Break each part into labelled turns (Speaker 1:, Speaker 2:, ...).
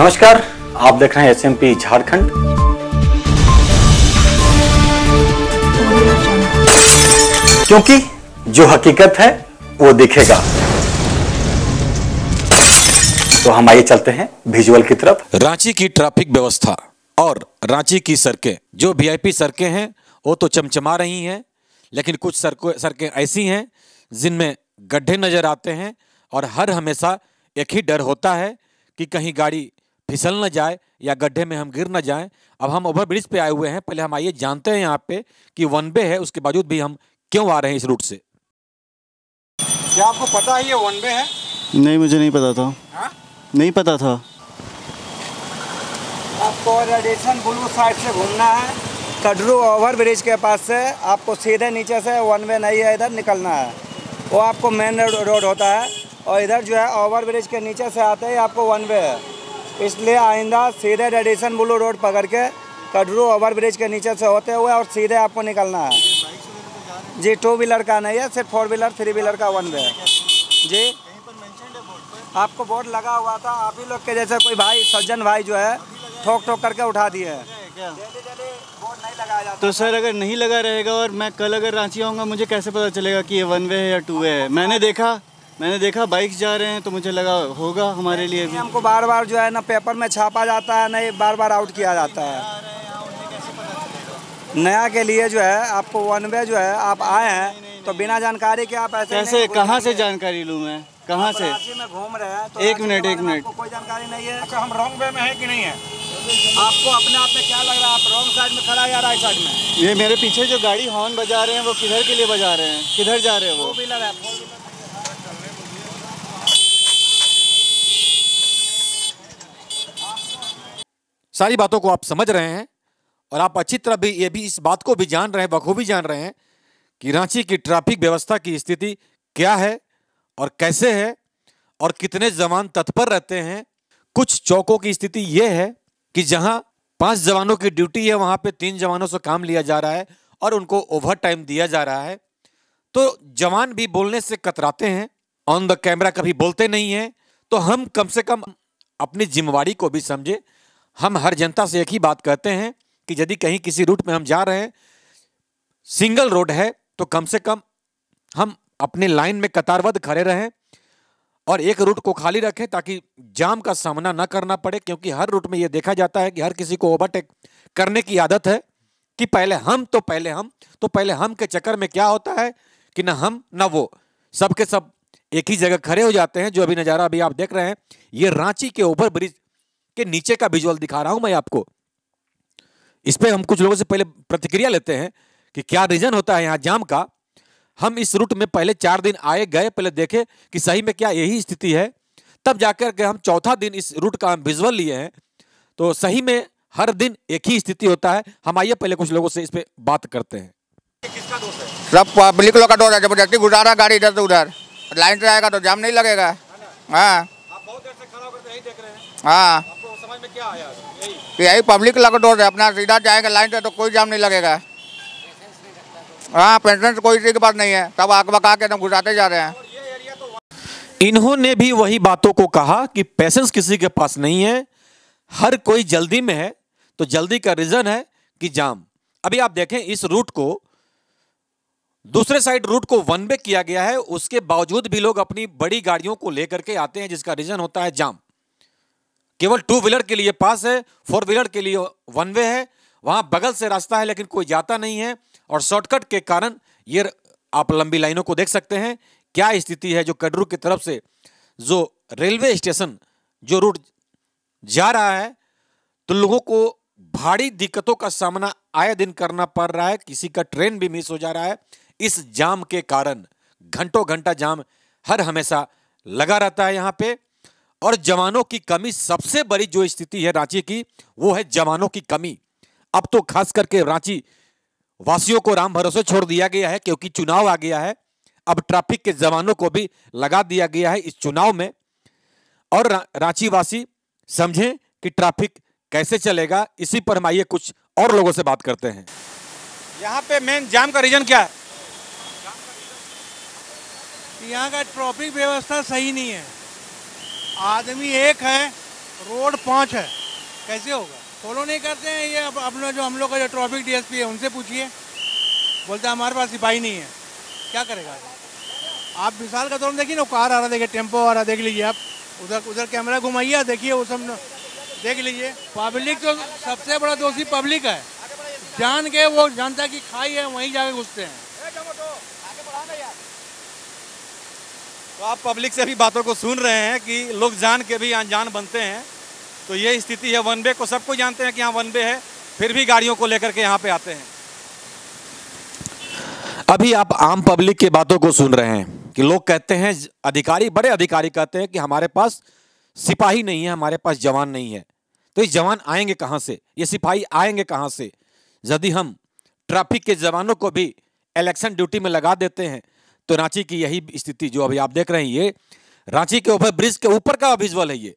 Speaker 1: नमस्कार आप देख रहे हैं एस एम पी झारखंड क्योंकि जो हकीकत है वो दिखेगा तो हम आइए चलते हैं विजुअल की तरफ रांची की ट्रैफिक व्यवस्था और रांची की सड़कें जो वीआईपी सड़कें हैं वो तो चमचमा रही हैं लेकिन कुछ सड़कों सड़कें ऐसी हैं जिनमें गड्ढे नजर आते हैं और हर हमेशा एक ही डर होता है कि कहीं गाड़ी फिसल ना जाए या गड्ढे में हम गिर ना जाएं अब हम ओवर ब्रिज पे आए हुए हैं पहले हम आइए जानते हैं यहाँ पे कि वन वे है उसके बावजूद भी हम क्यों आ रहे हैं इस रूट से क्या आपको पता है ये वन वे है नहीं मुझे नहीं पता था हा? नहीं पता था आपको रेडिएशन ब्लू साइड से घूमना है कडरू ओवर ब्रिज के पास से आपको सीधे नीचे से वन वे नहीं है इधर निकलना है वो आपको मेन रोड होता है और इधर जो है ओवर ब्रिज के नीचे से आते ही आपको वन वे है इसलिए आइंदा सीधे रेडिसन ब्लू रोड पकड़ के कटरू ओवर ब्रिज के नीचे से होते हुए और सीधे आपको निकलना है जी टू व्हीलर का नहीं है सिर्फ फोर व्हीलर थ्री व्हीलर का वन वे है जी आपको बोर्ड लगा हुआ था आप ही लोग के जैसे कोई भाई सज्जन भाई जो है ठोक ठोक करके उठा दिए है तो सर अगर नहीं लगा रहेगा और मैं कल अगर रांची आऊँगा मुझे कैसे पता चलेगा कि ये वन वे है या टू वे है मैंने देखा मैंने देखा बाइक जा रहे हैं तो मुझे लगा होगा हमारे लिए भी हमको बार बार जो है ना पेपर में छापा जाता है ना बार बार आउट किया जाता है नया के लिए जो है आपको वन वे जो है आप आए हैं तो बिना जानकारी के आप ऐसे कैसे कहाँ से जानकारी लूँ मैं कहाँ से घूम रहे हैं तो एक मिनट एक मिनट कोई जानकारी नहीं है अच्छा हम रॉन्ग वे में है कि नहीं है आपको अपने आप में क्या लग रहा है आप रॉन्ग साइड में खड़ा या राइट साइड में ये मेरे पीछे जो गाड़ी हॉर्न बजा रहे हैं वो किधर के लिए बजा रहे हैं किधर जा रहे हैं वो भी लग है सारी बातों को आप समझ रहे हैं और आप अच्छी तरह भी ये भी इस बात को भी जान रहे हैं बखूबी जान रहे हैं कि रांची की ट्रैफिक व्यवस्था की स्थिति क्या है और कैसे है और कितने जवान तत्पर रहते हैं कुछ चौकों की स्थिति ये है कि जहां पांच जवानों की ड्यूटी है वहां पे तीन जवानों से काम लिया जा रहा है और उनको ओवर टाइम दिया जा रहा है तो जवान भी बोलने से कतराते हैं ऑन द कैमरा कभी बोलते नहीं हैं तो हम कम से कम अपनी जिम्मेवारी को भी समझें हम हर जनता से एक ही बात कहते हैं कि यदि कहीं किसी रूट में हम जा रहे हैं सिंगल रोड है तो कम से कम हम अपने लाइन में कतारबद्ध खड़े रहें और एक रूट को खाली रखें ताकि जाम का सामना ना करना पड़े क्योंकि हर रूट में ये देखा जाता है कि हर किसी को ओवरटेक करने की आदत है कि पहले हम तो पहले हम तो पहले हम के चक्कर में क्या होता है कि ना हम ना वो सबके सब एक ही जगह खड़े हो जाते हैं जो अभी नज़ारा अभी आप देख रहे हैं ये रांची के ओवर ब्रिज के नीचे का विजुअल दिखा रहा हूं मैं आपको इस पर हम कुछ लोगों से पहले प्रतिक्रिया लेते हैं कि क्या रीजन होता है यहाँ जाम का हम इस रूट में पहले चार दिन आए गए पहले देखे कि सही में क्या यही स्थिति है तब जाकर के हम चौथा दिन इस रूट का हम विजुअल लिए हैं तो सही में हर दिन एक ही स्थिति होता है हम आइए पहले कुछ लोगों से इस पर बात करते हैं सब पब्लिक लोग का डोर है जबरदस्ती घुसा रहा गाड़ी इधर से उधर लाइन से आएगा तो जाम नहीं लगेगा हाँ हाँ क्या तो यही पब्लिक लग डोर है अपना सीधा जाएंगे लाइन से तो कोई जाम नहीं लगेगा हाँ पेंशन कोई चीज़ की बात नहीं है तब आग बका के एकदम घुसाते जा रहे हैं इन्होंने भी वही बातों को कहा कि पेशेंस किसी के पास नहीं है हर कोई जल्दी में है तो जल्दी का रीज़न है कि जाम अभी आप देखें इस रूट को दूसरे साइड रूट को वन वे किया गया है उसके बावजूद भी लोग अपनी बड़ी गाड़ियों को लेकर के आते हैं जिसका रीज़न होता है जाम केवल टू व्हीलर के लिए पास है फोर व्हीलर के लिए वन वे है वहाँ बगल से रास्ता है लेकिन कोई जाता नहीं है और शॉर्टकट के कारण ये आप लंबी लाइनों को देख सकते हैं क्या स्थिति है जो कडरू की तरफ से जो रेलवे स्टेशन जो रूट जा रहा है तो लोगों को भारी दिक्कतों का सामना आए दिन करना पड़ रहा है किसी का ट्रेन भी मिस हो जा रहा है इस जाम के कारण घंटों घंटा जाम हर हमेशा लगा रहता है यहाँ पे और जवानों की कमी सबसे बड़ी जो स्थिति है रांची की वो है जवानों की कमी अब तो खास करके रांची वासियों को राम भरोसे छोड़ दिया गया है क्योंकि चुनाव आ गया है अब ट्रैफिक के जवानों को भी लगा दिया गया है इस चुनाव में और रांची वासी समझें कि ट्रैफिक कैसे चलेगा इसी पर हम आइए कुछ और लोगों से बात करते हैं यहाँ पे मेन जाम का रीजन क्या है यहाँ का ट्रैफिक व्यवस्था सही नहीं है आदमी एक है रोड पाँच है कैसे होगा फॉलो नहीं करते हैं ये अब अपना जो हम लोग का जो ट्रैफिक डीएसपी है उनसे पूछिए बोलते हैं हमारे पास सिपाही नहीं है क्या करेगा आप विशाल का तौर तो देखिए ना कार आ रहा देखिए टेम्पो आ रहा देख लीजिए आप उधर उधर कैमरा घुमाइए देखिए वो सब देख लीजिए पब्लिक तो सबसे बड़ा दोषी पब्लिक है जान के वो जनता की खाई है वहीं जाके घुसते हैं तो आप पब्लिक से भी बातों को सुन रहे हैं कि लोग जान के भी अनजान बनते हैं तो ये स्थिति है वन वे को सबको जानते हैं कि यहाँ वन वे है फिर भी गाड़ियों को लेकर के यहाँ पे आते हैं अभी आप आम पब्लिक की बातों को सुन रहे हैं कि लोग कहते हैं अधिकारी बड़े अधिकारी कहते हैं कि हमारे पास सिपाही नहीं है हमारे पास जवान नहीं है तो ये जवान आएंगे कहाँ से ये सिपाही आएंगे कहाँ से यदि हम ट्रैफिक के जवानों को भी इलेक्शन ड्यूटी में लगा देते हैं तो रांची की यही स्थिति जो अभी आप देख रहे हैं ये रांची के ऊपर ब्रिज के ऊपर का विजुअल है ये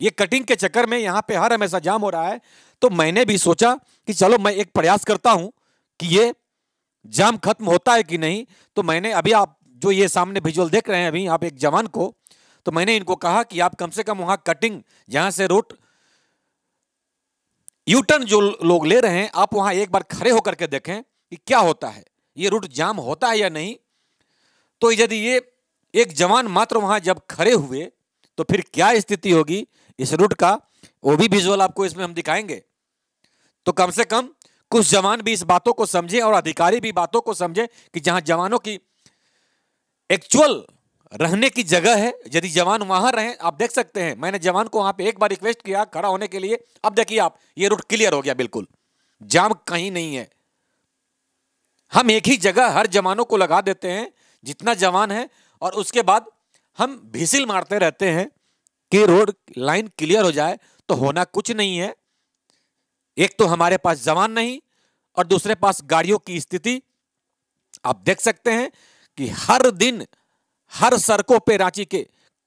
Speaker 1: ये कटिंग के चक्कर में यहाँ पे हर हमेशा जाम हो रहा है तो मैंने भी सोचा कि चलो मैं एक प्रयास करता हूं कि ये जाम खत्म होता है कि नहीं तो मैंने अभी आप जो ये सामने विजुअल देख रहे हैं अभी आप एक जवान को तो मैंने इनको कहा कि आप कम से कम वहां कटिंग जहां से रूट यू टर्न जो लोग ले रहे हैं आप वहां एक बार खड़े होकर के देखें कि क्या होता है ये रूट जाम होता है या नहीं तो यदि ये एक जवान मात्र वहां जब खड़े हुए तो फिर क्या स्थिति होगी इस रूट का वो भी विजुअल आपको इसमें हम दिखाएंगे तो कम से कम कुछ जवान भी इस बातों को समझे और अधिकारी भी बातों को समझे कि जहां जवानों की एक्चुअल रहने की जगह है यदि जवान वहां रहे आप देख सकते हैं मैंने जवान को वहां पे एक बार रिक्वेस्ट किया खड़ा होने के लिए अब देखिए आप ये रूट क्लियर हो गया बिल्कुल जाम कहीं नहीं है हम एक ही जगह हर जवानों को लगा देते हैं जितना जवान है और उसके बाद हम भीसिल मारते रहते हैं कि रोड लाइन क्लियर हो जाए तो होना कुछ नहीं है एक तो हमारे पास जवान नहीं और दूसरे पास गाड़ियों की स्थिति आप देख सकते हैं कि हर दिन हर सड़कों पे रांची के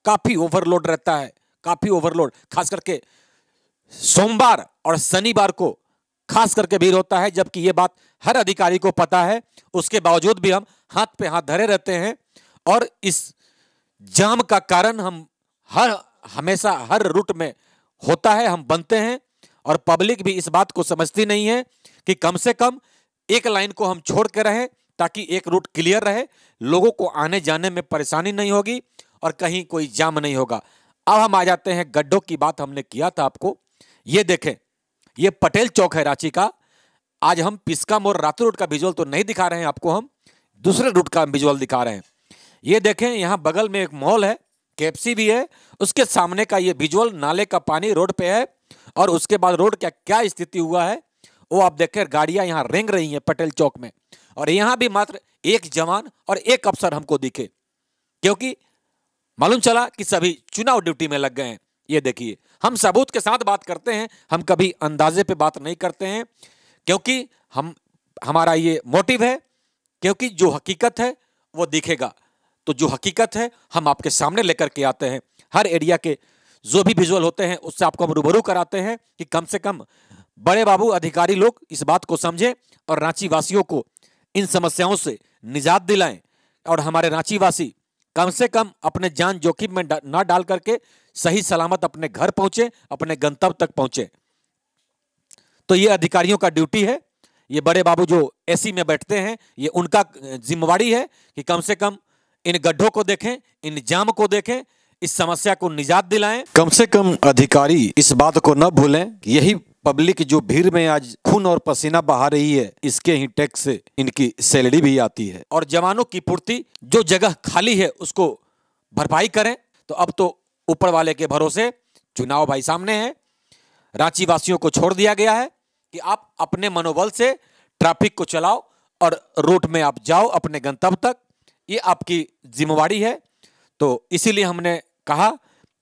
Speaker 1: काफ़ी ओवरलोड रहता है काफ़ी ओवरलोड खास करके सोमवार और शनिवार को खास करके भीड़ होता है जबकि ये बात हर अधिकारी को पता है उसके बावजूद भी हम हाथ पे हाथ धरे रहते हैं और इस जाम का कारण हम हर हमेशा हर रूट में होता है हम बनते हैं और पब्लिक भी इस बात को समझती नहीं है कि कम से कम एक लाइन को हम छोड़ कर रहें ताकि एक रूट क्लियर रहे लोगों को आने जाने में परेशानी नहीं होगी और कहीं कोई जाम नहीं होगा अब हम आ जाते हैं गड्ढों की बात हमने किया था आपको ये देखें ये पटेल चौक है रांची का आज हम पिस्कम और रातू रूट का विजुअल तो नहीं दिखा रहे हैं आपको हम दूसरे रूट का विजुअल दिखा रहे हैं ये देखें यहाँ बगल में एक मॉल है केपसी भी है उसके सामने का ये विजुअल नाले का पानी रोड पे है और उसके बाद रोड का क्या स्थिति हुआ है वो आप देखें गाड़ियाँ यहाँ रेंग रही हैं पटेल चौक में और यहाँ भी मात्र एक जवान और एक अफसर हमको दिखे क्योंकि मालूम चला कि सभी चुनाव ड्यूटी में लग गए हैं ये देखिए हम सबूत के साथ बात करते हैं हम कभी अंदाजे पे बात नहीं करते हैं क्योंकि हम हमारा ये मोटिव है क्योंकि जो हकीकत है वो दिखेगा तो जो हकीकत है हम आपके सामने लेकर के आते हैं हर एरिया के जो भी विजुअल होते हैं उससे आपको हम रूबरू कराते हैं कि कम से कम बड़े बाबू अधिकारी लोग इस बात को समझें और रांची वासियों को इन समस्याओं से निजात दिलाएं और हमारे रांची वासी कम से कम अपने जान जोखिम में ना डाल करके सही सलामत अपने घर पहुंचे अपने गंतव्य तक पहुंचे तो ये अधिकारियों का ड्यूटी है ये बड़े बाबू जो एसी में बैठते हैं ये उनका जिम्मेवारी है कि कम से कम इन गड्ढों को देखें इन जाम को देखें इस समस्या को निजात दिलाएं कम से कम अधिकारी इस बात को न भूलें यही पब्लिक जो भीड़ में आज खून और पसीना बहा रही है इसके ही टैक्स से इनकी सैलरी भी आती है और जवानों की पूर्ति जो जगह खाली है उसको भरपाई करें तो अब तो ऊपर वाले के भरोसे चुनाव भाई सामने है रांची वासियों को छोड़ दिया गया है कि आप अपने मनोबल से ट्रैफिक को चलाओ और रूट में आप जाओ अपने गंतव्य तक ये आपकी जिम्मेवारी है तो इसीलिए हमने कहा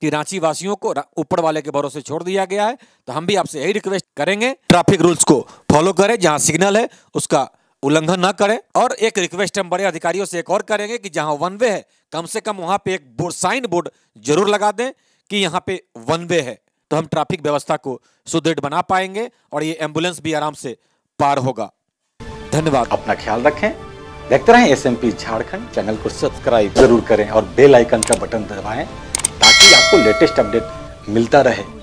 Speaker 1: कि रांची वासियों को ऊपर वाले के भरोसे छोड़ दिया गया है तो हम भी आपसे यही रिक्वेस्ट करेंगे ट्रैफिक रूल्स को फॉलो करें जहां सिग्नल है उसका उल्लंघन ना करें और एक रिक्वेस्ट हम बड़े अधिकारियों से एक और करेंगे कि जहां वन वे है कम से कम वहां पे एक बोर्ड साइन बोर्ड जरूर लगा दें कि यहाँ पे वन वे है तो हम ट्रैफिक व्यवस्था को सुदृढ़ बना पाएंगे और ये एम्बुलेंस भी आराम से पार होगा धन्यवाद अपना ख्याल रखें देखते रहें एस झारखंड चैनल को सब्सक्राइब जरूर करें और बेल आइकन का बटन दबाएं ताकि आपको लेटेस्ट अपडेट मिलता रहे